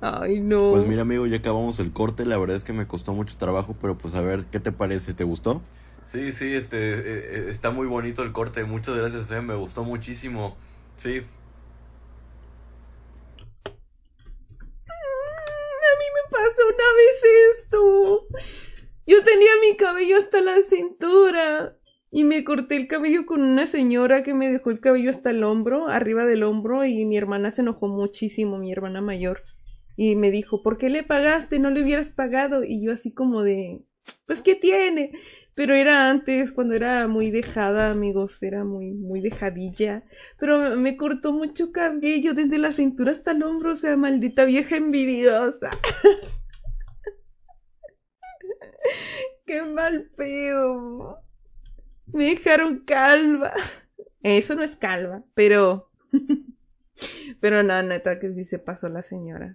Ay, no. Pues mira, amigo, ya acabamos el corte. La verdad es que me costó mucho trabajo, pero pues a ver, ¿qué te parece? ¿Te gustó? Sí, sí, este, eh, eh, está muy bonito el corte. Muchas gracias, eh, me gustó muchísimo. Sí. Mm, a mí me pasó una vez esto. Yo tenía mi cabello hasta la cintura y me corté el cabello con una señora que me dejó el cabello hasta el hombro, arriba del hombro, y mi hermana se enojó muchísimo, mi hermana mayor. Y me dijo, ¿por qué le pagaste? No le hubieras pagado. Y yo así como de, pues, ¿qué tiene? Pero era antes, cuando era muy dejada, amigos, era muy, muy dejadilla. Pero me cortó mucho cabello, desde la cintura hasta el hombro, o sea, maldita vieja envidiosa. Qué mal pedo. Me dejaron calva. Eso no es calva, pero... pero no, neta que sí se pasó la señora.